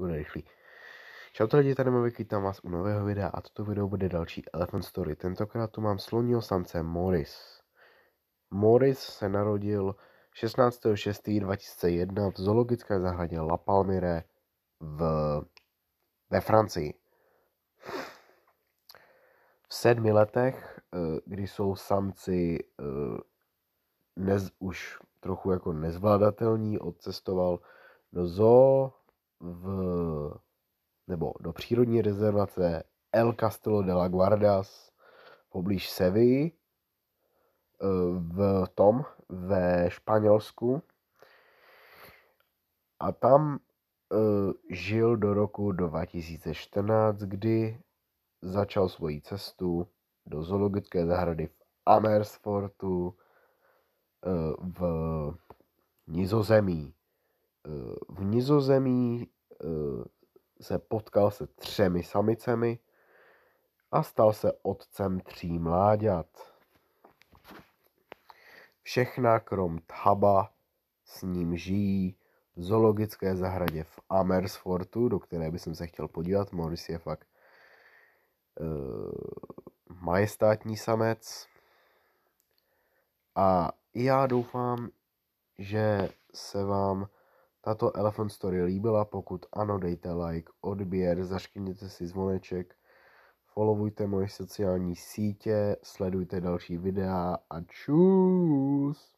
to bude rychlý. Čau to lidi, tady Mavik, vítám vás u nového videa a toto video bude další Elephant Story. Tentokrát tu mám sloního samce Morris. Morris se narodil 16.6.2001 v zoologické zahradě La Palmire v, ve Francii. V sedmi letech, eh, kdy jsou samci eh, nez, už trochu jako nezvládatelní, odcestoval do zoo, v, nebo do přírodní rezervace El Castillo de la Guardas poblíž Sevy eh, v tom, ve Španělsku. A tam eh, žil do roku 2014, kdy začal svoji cestu do zoologické zahrady v Amersfortu eh, v Nizozemí v Nizozemí eh, se potkal se třemi samicemi a stal se otcem tří mláďat. Všechna krom Thaba s ním žijí v zoologické zahradě v Amersfortu, do které jsem se chtěl podívat. Morris je fakt eh, majestátní samec. A já doufám, že se vám tato Elephant Story líbila, pokud ano dejte like, odběr, zaškněte si zvoneček, followujte moje sociální sítě, sledujte další videa a čus!